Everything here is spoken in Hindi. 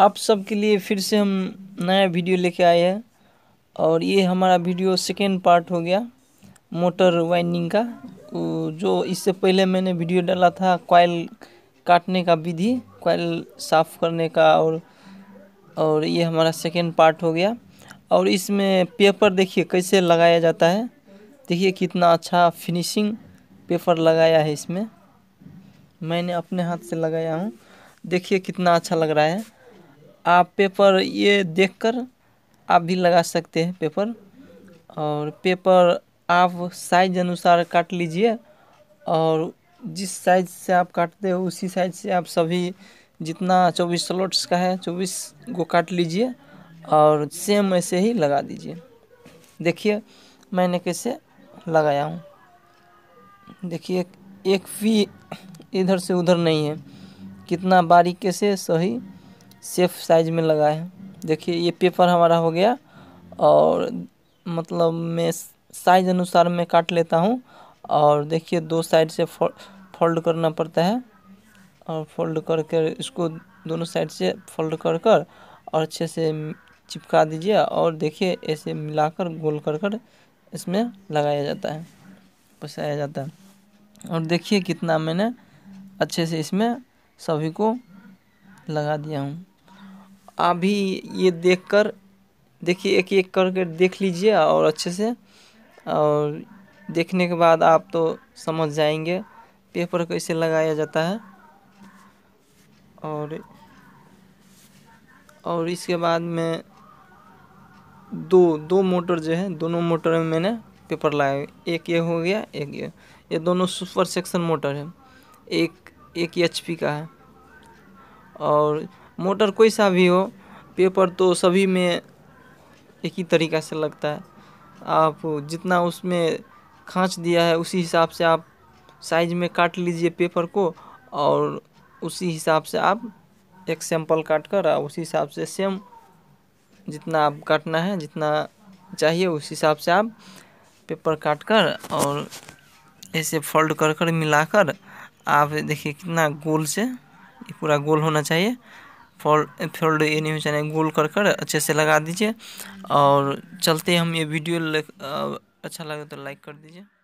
आप सबके लिए फिर से हम नया वीडियो लेके आए हैं और ये हमारा वीडियो सेकेंड पार्ट हो गया मोटर वाइंडिंग का तो जो इससे पहले मैंने वीडियो डाला था कॉयल काटने का विधि कॉयल साफ़ करने का और और ये हमारा सेकेंड पार्ट हो गया और इसमें पेपर देखिए कैसे लगाया जाता है देखिए कितना अच्छा फिनिशिंग पेपर लगाया है इसमें मैंने अपने हाथ से लगाया हूँ देखिए कितना अच्छा लग रहा है आप पेपर ये देखकर आप भी लगा सकते हैं पेपर और पेपर आप साइज अनुसार काट लीजिए और जिस साइज से आप काटते हो उसी साइज से आप सभी जितना चौबीस स्लॉट्स का है चौबीस को काट लीजिए और सेम ऐसे ही लगा दीजिए देखिए मैंने कैसे लगाया हूँ देखिए एक भी इधर से उधर नहीं है कितना बारीक से सही सेफ साइज में लगाए हैं देखिए ये पेपर हमारा हो गया और मतलब मैं साइज अनुसार मैं काट लेता हूँ और देखिए दो साइड से फोल्ड करना पड़ता है और फोल्ड करके इसको दोनों साइड से फोल्ड कर कर और अच्छे से चिपका दीजिए और देखिए ऐसे मिलाकर गोल कर कर इसमें लगाया जाता है पसाया जाता है और देखिए कितना मैंने अच्छे से इसमें सभी को लगा दिया हूँ अभी ये देखकर देखिए एक एक करके देख लीजिए और अच्छे से और देखने के बाद आप तो समझ जाएंगे पेपर कैसे लगाया जाता है और और इसके बाद में दो दो मोटर जो है दोनों मोटर में मैंने पेपर लगाए एक ये हो गया एक ये ये दोनों सुपर सेक्शन मोटर है एक एक एच पी का है और मोटर कोई सा भी हो पेपर तो सभी में एक ही तरीक़ा से लगता है आप जितना उसमें खाँच दिया है उसी हिसाब से आप साइज में काट लीजिए पेपर को और उसी हिसाब से आप एक सैंपल काट कर उसी हिसाब से सेम जितना आप काटना है जितना चाहिए उस हिसाब से आप पेपर काट कर और ऐसे फोल्ड कर कर मिला कर आप देखिए कितना गोल से ये पूरा गोल होना चाहिए फॉल फोल्ड ये नहीं होना चाहिए गोल कर कर अच्छे से लगा दीजिए और चलते हम ये वीडियो अच्छा लगे तो लाइक कर दीजिए